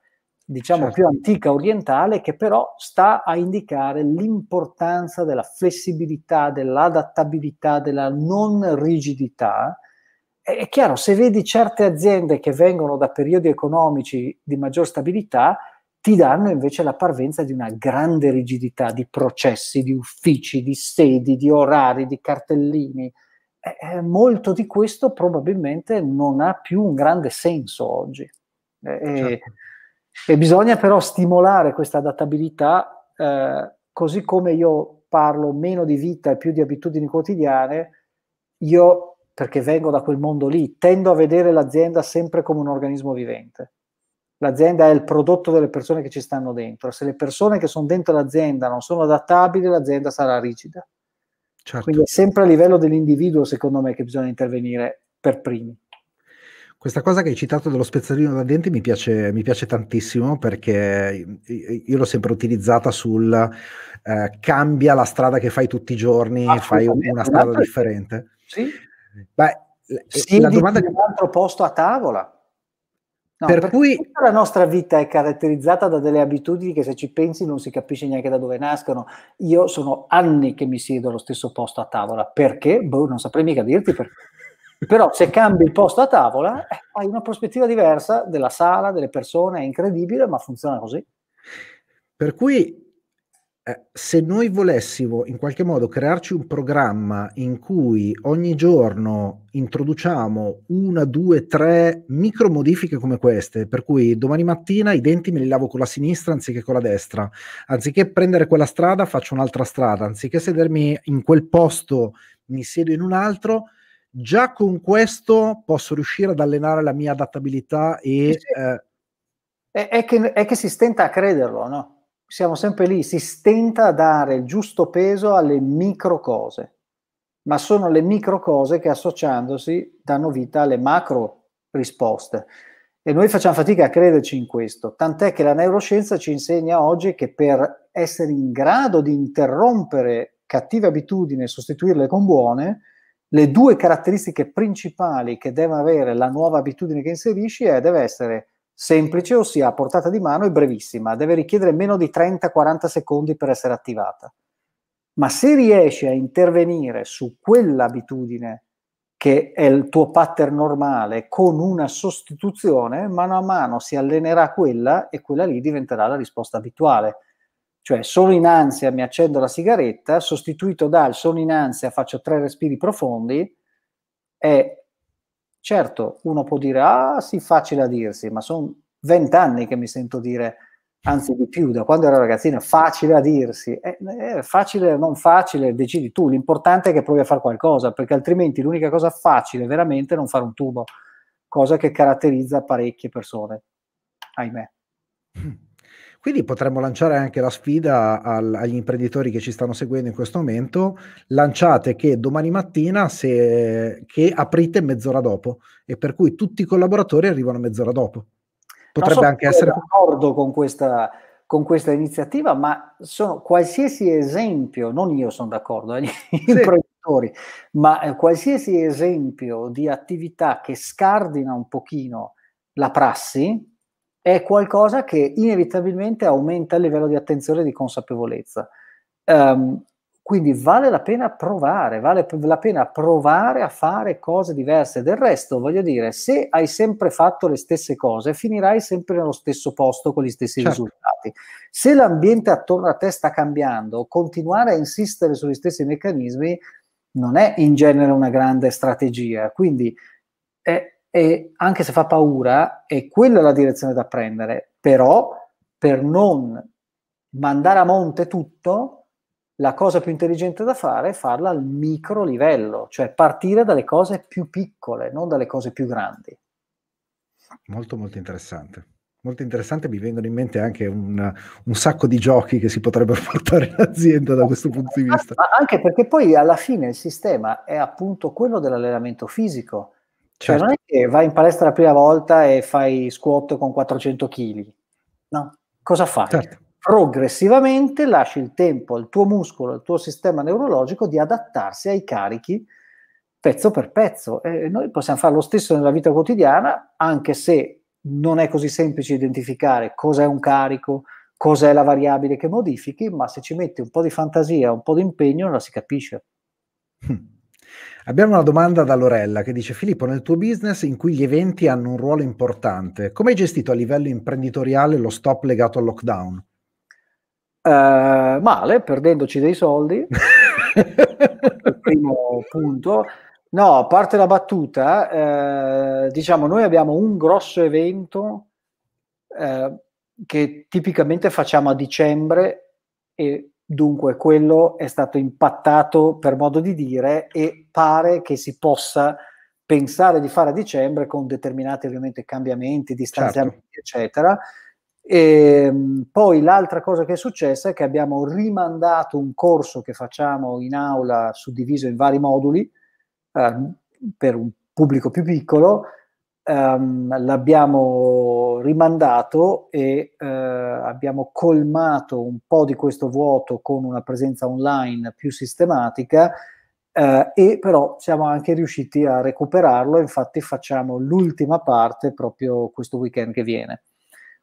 diciamo certo. più antica orientale, che però sta a indicare l'importanza della flessibilità, dell'adattabilità, della non rigidità. È chiaro, se vedi certe aziende che vengono da periodi economici di maggior stabilità, ti danno invece la parvenza di una grande rigidità di processi, di uffici, di sedi, di orari, di cartellini. Eh, molto di questo probabilmente non ha più un grande senso oggi. Eh, certo. E bisogna però stimolare questa adattabilità, eh, così come io parlo meno di vita e più di abitudini quotidiane, io, perché vengo da quel mondo lì, tendo a vedere l'azienda sempre come un organismo vivente. L'azienda è il prodotto delle persone che ci stanno dentro. Se le persone che sono dentro l'azienda non sono adattabili, l'azienda sarà rigida. Certo. Quindi è sempre a livello dell'individuo, secondo me, che bisogna intervenire per primi. Questa cosa che hai citato dello spezzolino da dente mi piace, mi piace tantissimo perché io l'ho sempre utilizzata sul eh, cambia la strada che fai tutti i giorni, fai una strada differente. Sì. Beh, eh, sì, la domanda che... un altro posto a tavola. No, per cui tutta la nostra vita è caratterizzata da delle abitudini che se ci pensi non si capisce neanche da dove nascono. Io sono anni che mi siedo allo stesso posto a tavola. Perché? Boh, non saprei mica dirti perché. Però se cambi il posto a tavola eh, hai una prospettiva diversa della sala, delle persone, è incredibile, ma funziona così. Per cui eh, se noi volessimo in qualche modo crearci un programma in cui ogni giorno introduciamo una, due, tre micro modifiche come queste, per cui domani mattina i denti me li lavo con la sinistra anziché con la destra, anziché prendere quella strada faccio un'altra strada, anziché sedermi in quel posto mi siedo in un altro, già con questo posso riuscire ad allenare la mia adattabilità e... Sì. Eh... È, è, che, è, che, si stenta a crederlo, no? Siamo sempre lì, si stenta a dare il giusto peso alle micro cose, ma sono le micro cose che associandosi danno vita alle macro risposte. E noi facciamo fatica a crederci in questo, tant'è che la neuroscienza ci insegna oggi che per essere in grado di interrompere cattive abitudini e sostituirle con buone, le due caratteristiche principali che deve avere la nuova abitudine che inserisci è deve essere semplice, ossia a portata di mano e brevissima, deve richiedere meno di 30-40 secondi per essere attivata. Ma se riesci a intervenire su quell'abitudine che è il tuo pattern normale con una sostituzione, mano a mano si allenerà quella e quella lì diventerà la risposta abituale cioè solo in ansia mi accendo la sigaretta, sostituito dal sono in ansia faccio tre respiri profondi, è certo uno può dire ah sì facile a dirsi, ma sono vent'anni che mi sento dire, anzi di più, da quando ero ragazzina, facile a dirsi, è, eh, è eh, facile o non facile, decidi tu, l'importante è che provi a fare qualcosa, perché altrimenti l'unica cosa facile è veramente non fare un tubo, cosa che caratterizza parecchie persone, ahimè. Hm. Quindi potremmo lanciare anche la sfida al, agli imprenditori che ci stanno seguendo in questo momento, lanciate che domani mattina se, che aprite mezz'ora dopo e per cui tutti i collaboratori arrivano mezz'ora dopo. Potrebbe so anche essere... d'accordo con questa, con questa iniziativa, ma sono qualsiasi esempio, non io sono d'accordo, eh, [LAUGHS] gli sì. imprenditori, ma eh, qualsiasi esempio di attività che scardina un pochino la prassi, è qualcosa che inevitabilmente aumenta il livello di attenzione e di consapevolezza. Um, quindi vale la pena provare, vale la pena provare a fare cose diverse. Del resto, voglio dire, se hai sempre fatto le stesse cose, finirai sempre nello stesso posto con gli stessi certo. risultati. Se l'ambiente attorno a te sta cambiando, continuare a insistere sugli stessi meccanismi non è in genere una grande strategia. Quindi eh, e anche se fa paura, è quella la direzione da prendere, però per non mandare a monte tutto, la cosa più intelligente da fare è farla al micro livello, cioè partire dalle cose più piccole, non dalle cose più grandi. Molto molto interessante. Molto interessante, mi vengono in mente anche un, un sacco di giochi che si potrebbero [LAUGHS] portare in azienda da questo punto di vista. Ma anche perché poi alla fine il sistema è appunto quello dell'allenamento fisico cioè, certo. non è che vai in palestra la prima volta e fai squat con 400 kg. No, cosa fai? Certo. Progressivamente lasci il tempo al tuo muscolo, al tuo sistema neurologico di adattarsi ai carichi pezzo per pezzo. E noi possiamo fare lo stesso nella vita quotidiana, anche se non è così semplice identificare cos'è un carico, cos'è la variabile che modifichi, ma se ci metti un po' di fantasia, un po' di impegno, la si capisce. Hm. Abbiamo una domanda da Lorella che dice Filippo, nel tuo business in cui gli eventi hanno un ruolo importante, come hai gestito a livello imprenditoriale lo stop legato al lockdown? Uh, male, perdendoci dei soldi, [LAUGHS] il primo punto. No, a parte la battuta, eh, diciamo, noi abbiamo un grosso evento eh, che tipicamente facciamo a dicembre e Dunque, quello è stato impattato per modo di dire e pare che si possa pensare di fare a dicembre con determinati ovviamente cambiamenti, certo. distanziamenti, certo. eccetera. E, ehm, poi l'altra cosa che è successa è che abbiamo rimandato un corso che facciamo in aula suddiviso in vari moduli eh, per un pubblico più piccolo um, l'abbiamo rimandato e uh, abbiamo colmato un po' di questo vuoto con una presenza online più sistematica uh, e però siamo anche riusciti a recuperarlo, infatti facciamo l'ultima parte proprio questo weekend che viene.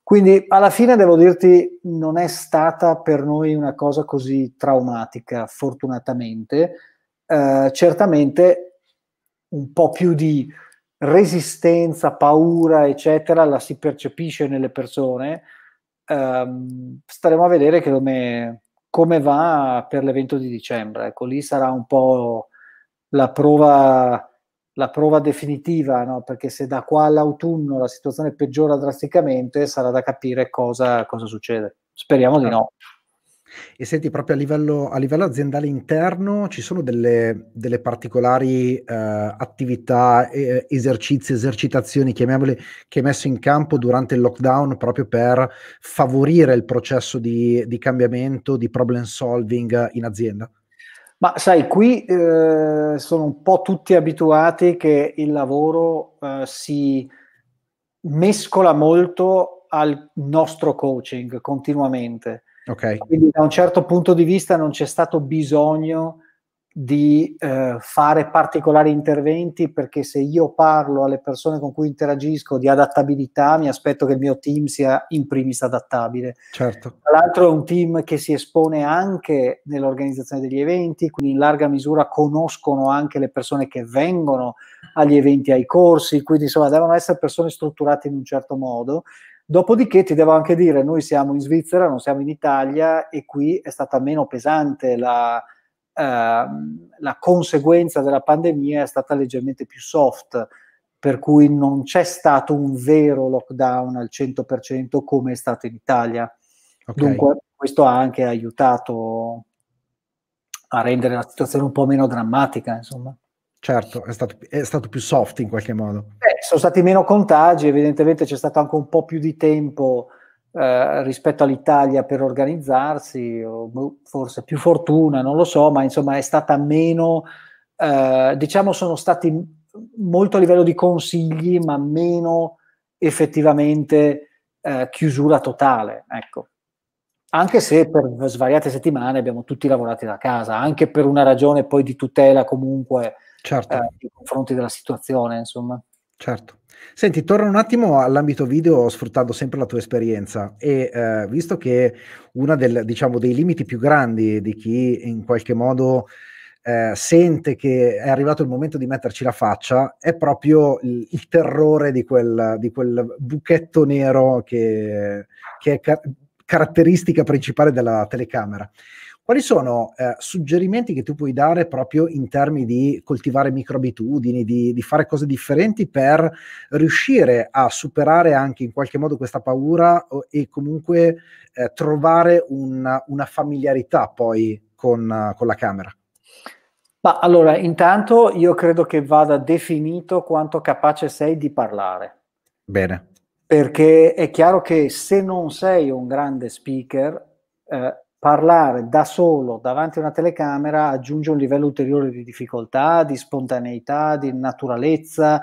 Quindi alla fine devo dirti non è stata per noi una cosa così traumatica, fortunatamente. Uh, certamente un po' più di resistenza, paura, eccetera, la si percepisce nelle persone. Um, staremo a vedere come, come va per l'evento di dicembre. Ecco, lì sarà un po' la prova, la prova definitiva, no? perché se da qua all'autunno la situazione peggiora drasticamente, sarà da capire cosa, cosa succede. Speriamo di certo. no. E senti, proprio a livello, a livello aziendale interno ci sono delle, delle particolari eh, attività, eh, esercizi, esercitazioni, chiamiamole, che hai messo in campo durante il lockdown proprio per favorire il processo di, di cambiamento, di problem solving in azienda? Ma sai, qui eh, sono un po' tutti abituati che il lavoro eh, si mescola molto al nostro coaching continuamente Okay. Quindi da un certo punto di vista non c'è stato bisogno di eh, fare particolari interventi perché se io parlo alle persone con cui interagisco di adattabilità mi aspetto che il mio team sia in primis adattabile. Certo. Tra l'altro è un team che si espone anche nell'organizzazione degli eventi, quindi in larga misura conoscono anche le persone che vengono agli eventi, ai corsi, quindi insomma devono essere persone strutturate in un certo modo Dopodiché ti devo anche dire, noi siamo in Svizzera, non siamo in Italia e qui è stata meno pesante la, Uh, la conseguenza della pandemia è stata leggermente più soft, per cui non c'è stato un vero lockdown al 100% come è stato in Italia. Okay. Dunque questo ha anche aiutato a rendere la situazione un po' meno drammatica, insomma. Certo, è stato, è stato più soft in qualche modo. Eh, sono stati meno contagi, evidentemente c'è stato anche un po' più di tempo eh, rispetto all'Italia per organizzarsi, o, boh, forse più fortuna, non lo so, ma insomma è stata meno, eh, diciamo sono stati molto a livello di consigli, ma meno effettivamente eh, chiusura totale, ecco. Anche se per svariate settimane abbiamo tutti lavorato da casa, anche per una ragione poi di tutela comunque certo. Eh, nei confronti della situazione, insomma. Certo. Senti, torno un attimo all'ambito video sfruttando sempre la tua esperienza e eh, visto che uno diciamo, dei limiti più grandi di chi in qualche modo eh, sente che è arrivato il momento di metterci la faccia è proprio il, il terrore di quel, di quel, buchetto nero che, che è ca- caratteristica principale della telecamera. Quali sono eh, suggerimenti che tu puoi dare proprio in termini di coltivare microabitudini, di, di, fare cose differenti per riuscire a superare anche in qualche modo questa paura o, e comunque eh, trovare una, una, familiarità poi con, con la camera? Ma allora, intanto io credo che vada definito quanto capace sei di parlare. Bene. Perché è chiaro che se non sei un grande speaker, eh, parlare da solo davanti a una telecamera aggiunge un livello ulteriore di difficoltà, di spontaneità, di naturalezza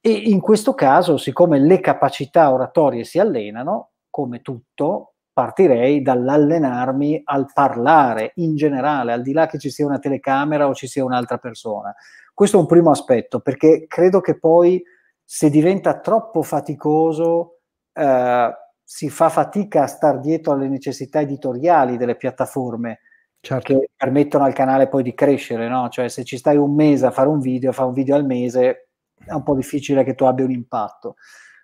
e in questo caso, siccome le capacità oratorie si allenano, come tutto, partirei dall'allenarmi al parlare in generale, al di là che ci sia una telecamera o ci sia un'altra persona. Questo è un primo aspetto, perché credo che poi se diventa troppo faticoso... Eh, si fa fatica a star dietro alle necessità editoriali delle piattaforme certo. che permettono al canale poi di crescere, no? Cioè se ci stai un mese a fare un video, fa un video al mese, è un po' difficile che tu abbia un impatto.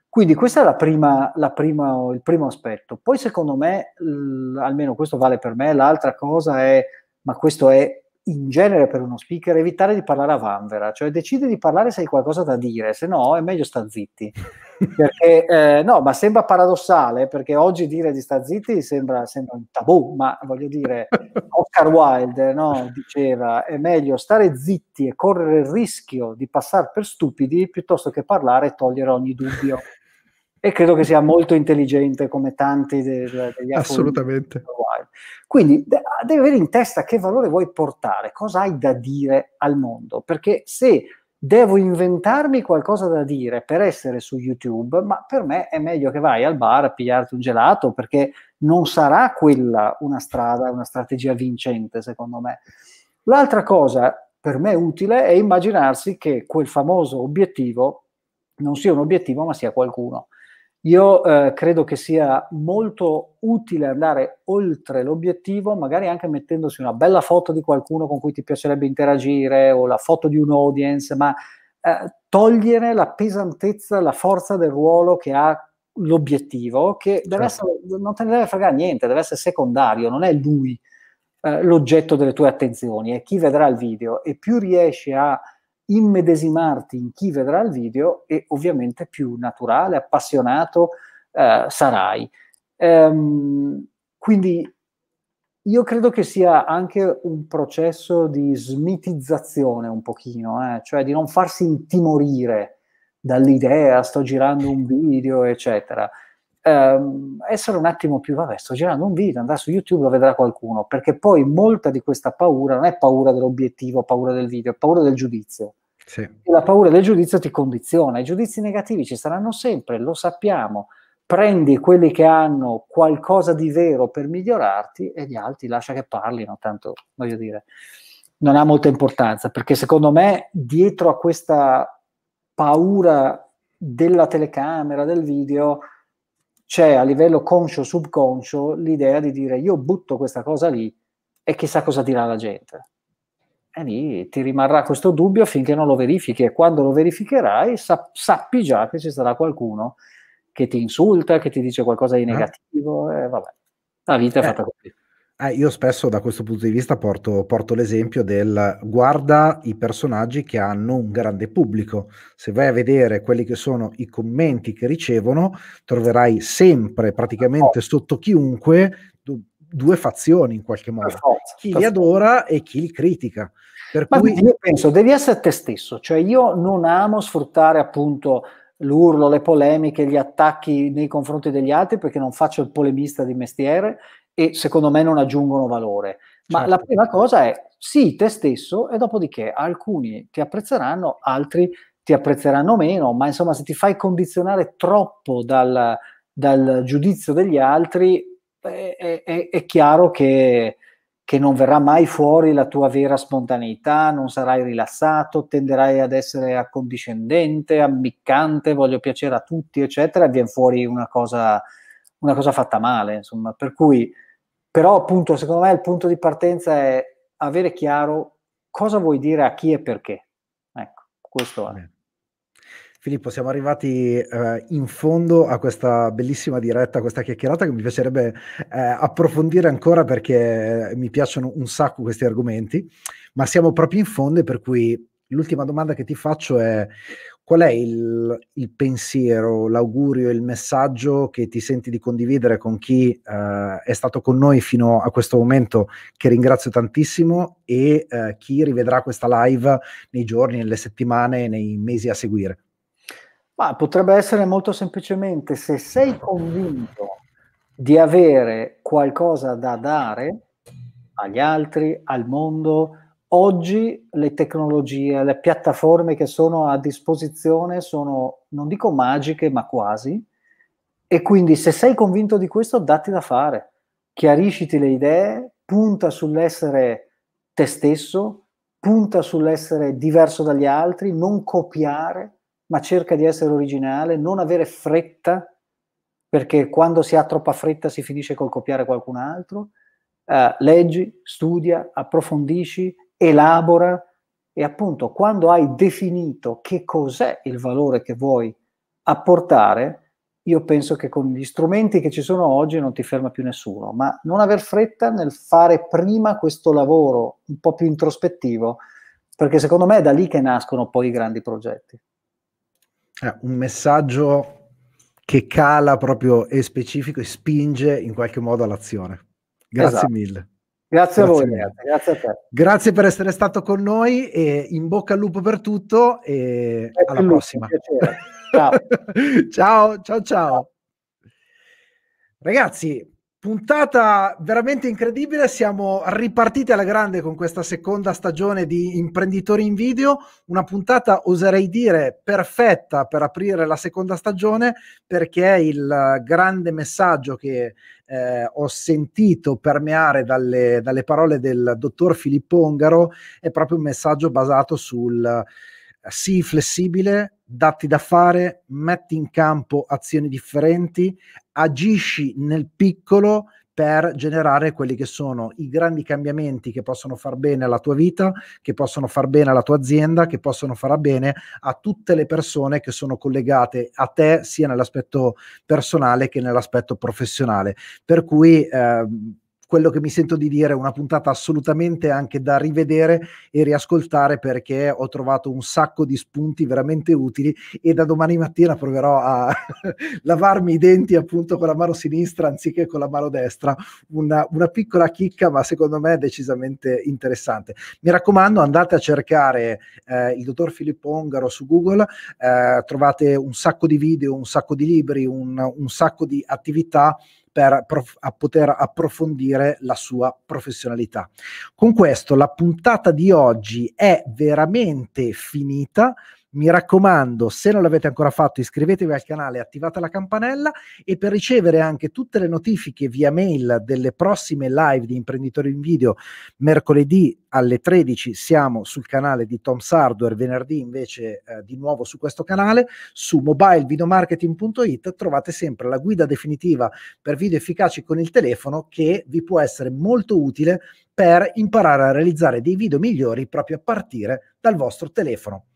Quindi questo è la prima, la prima, il primo aspetto. Poi secondo me, l- almeno questo vale per me, l'altra cosa è, ma questo è in genere per uno speaker evitare di parlare a vanvera, cioè decide di parlare se hai qualcosa da dire, se no è meglio sta zitti. [LAUGHS] perché eh, no, ma sembra paradossale, perché oggi dire di sta zitti sembra, sembra un tabù, ma voglio dire, [LAUGHS] Oscar Wilde no, diceva è meglio stare zitti e correre il rischio di passare per stupidi piuttosto che parlare e togliere ogni dubbio e credo che sia molto intelligente come tanti de- de- degli assolutamente quindi devi avere in testa che valore vuoi portare cosa hai da dire al mondo perché se devo inventarmi qualcosa da dire per essere su youtube ma per me è meglio che vai al bar a pigliarti un gelato perché non sarà quella una strada una strategia vincente secondo me l'altra cosa per me utile è immaginarsi che quel famoso obiettivo non sia un obiettivo ma sia qualcuno io eh, credo che sia molto utile andare oltre l'obiettivo, magari anche mettendosi una bella foto di qualcuno con cui ti piacerebbe interagire o la foto di un audience, ma eh, togliere la pesantezza, la forza del ruolo che ha l'obiettivo, che certo. essere, non te ne deve fregare niente, deve essere secondario, non è lui eh, l'oggetto delle tue attenzioni, è chi vedrà il video e più riesci a immedesimarti in chi vedrà il video e ovviamente più naturale, appassionato eh, sarai. Ehm, quindi io credo che sia anche un processo di smitizzazione un pochino, eh? cioè di non farsi intimorire dall'idea sto girando un video, eccetera. Um, essere un attimo più, vabbè, sto girando un video, andare su YouTube, lo vedrà qualcuno, perché poi molta di questa paura non è paura dell'obiettivo, paura del video, è paura del giudizio. Sì. la paura del giudizio ti condiziona. I giudizi negativi ci saranno sempre, lo sappiamo. Prendi quelli che hanno qualcosa di vero per migliorarti e gli altri lascia che parlino, tanto voglio dire, non ha molta importanza, perché secondo me dietro a questa paura della telecamera, del video, c'è a livello conscio-subconscio l'idea di dire io butto questa cosa lì e chissà cosa dirà la gente e lì ti rimarrà questo dubbio finché non lo verifichi e quando lo verificherai sa- sappi già che ci sarà qualcuno che ti insulta, che ti dice qualcosa di ah. negativo eh. e vabbè, la vita è eh. fatta così. Eh, io spesso da questo punto di vista porto, porto, l'esempio del guarda i personaggi che hanno un grande pubblico. Se vai a vedere quelli che sono i commenti che ricevono, troverai sempre praticamente oh. sotto chiunque due fazioni in qualche modo, forza, chi li adora e chi li critica. Per Ma cui... io penso, devi essere te stesso, cioè io non amo sfruttare appunto l'urlo, le polemiche, gli attacchi nei confronti degli altri perché non faccio il polemista di mestiere e secondo me non aggiungono valore. Ma certo. la prima cosa è sì, te stesso e dopodiché alcuni ti apprezzeranno, altri ti apprezzeranno meno, ma insomma se ti fai condizionare troppo dal, dal giudizio degli altri è, è, è chiaro che, che, non verrà mai fuori la tua vera spontaneità, non sarai rilassato, tenderai ad essere accondiscendente, ammiccante, voglio piacere a tutti, eccetera, e viene fuori una cosa, una cosa fatta male, insomma. Per cui, però appunto, secondo me il punto di partenza è avere chiaro cosa vuoi dire a chi e perché. Ecco, questo è. Filippo, siamo arrivati eh, in fondo a questa bellissima diretta, a questa chiacchierata che mi piacerebbe eh, approfondire ancora perché mi piacciono un sacco questi argomenti, ma siamo proprio in fondo per cui l'ultima domanda che ti faccio è qual è il, il pensiero, l'augurio, il messaggio che ti senti di condividere con chi eh, è stato con noi fino a questo momento, che ringrazio tantissimo, e eh, chi rivedrà questa live nei giorni, nelle settimane, nei mesi a seguire? Ma potrebbe essere molto semplicemente se sei convinto di avere qualcosa da dare agli altri, al mondo. Oggi le tecnologie, le piattaforme che sono a disposizione sono, non dico magiche, ma quasi. E quindi se sei convinto di questo, datti da fare, chiarisciti le idee, punta sull'essere te stesso, punta sull'essere diverso dagli altri, non copiare, ma cerca di essere originale, non avere fretta, perché quando si ha troppa fretta si finisce col copiare qualcun altro. Uh, leggi, studia, approfondisci, elabora e appunto quando hai definito che cos'è il valore che vuoi apportare, io penso che con gli strumenti che ci sono oggi non ti ferma più nessuno, ma non aver fretta nel fare prima questo lavoro un po' più introspettivo, perché secondo me è da lì che nascono poi i grandi progetti cioè, un messaggio che cala proprio e specifico e spinge in qualche modo all'azione. Grazie esatto. mille. Grazie, grazie a voi, grazie, grazie a te. Grazie per essere stato con noi e in bocca al lupo per tutto e grazie alla prossima. Ciao. [LAUGHS] ciao, ciao, ciao. Ragazzi, Puntata veramente incredibile, siamo ripartiti alla grande con questa seconda stagione di Imprenditori in Video, una puntata oserei dire perfetta per aprire la seconda stagione perché il grande messaggio che eh, ho sentito permeare dalle, dalle parole del dottor Filippo Ongaro è proprio un messaggio basato sul sii flessibile, datti da fare, metti in campo azioni differenti, agisci nel piccolo per generare quelli che sono i grandi cambiamenti che possono far bene alla tua vita, che possono far bene alla tua azienda, che possono far bene a tutte le persone che sono collegate a te sia nell'aspetto personale che nell'aspetto professionale. Per cui eh, quello che mi sento di dire è una puntata assolutamente anche da rivedere e riascoltare perché ho trovato un sacco di spunti veramente utili e da domani mattina proverò a [LAUGHS] lavarmi i denti appunto con la mano sinistra anziché con la mano destra. Una, una piccola chicca ma secondo me decisamente interessante. Mi raccomando andate a cercare eh, il dottor Filippo Ongaro su Google, eh, trovate un sacco di video, un sacco di libri, un, un sacco di attività per prof- poter approfondire la sua professionalità. Con questo la puntata di oggi è veramente finita. Mi raccomando, se non l'avete ancora fatto, iscrivetevi al canale, attivate la campanella e per ricevere anche tutte le notifiche via mail delle prossime live di Imprenditori in Video, mercoledì alle 13 siamo sul canale di Tom Sardware, venerdì invece eh, di nuovo su questo canale, su mobilevideomarketing.it trovate sempre la guida definitiva per video efficaci con il telefono che vi può essere molto utile per imparare a realizzare dei video migliori proprio a partire dal vostro telefono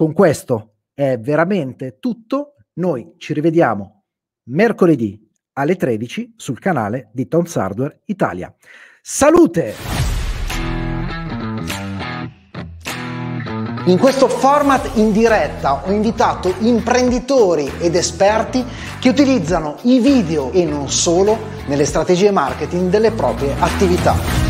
con questo è veramente tutto. Noi ci rivediamo mercoledì alle 13 sul canale di Tom's Hardware Italia. Salute! In questo format in diretta ho invitato imprenditori ed esperti che utilizzano i video e non solo nelle strategie marketing delle proprie attività.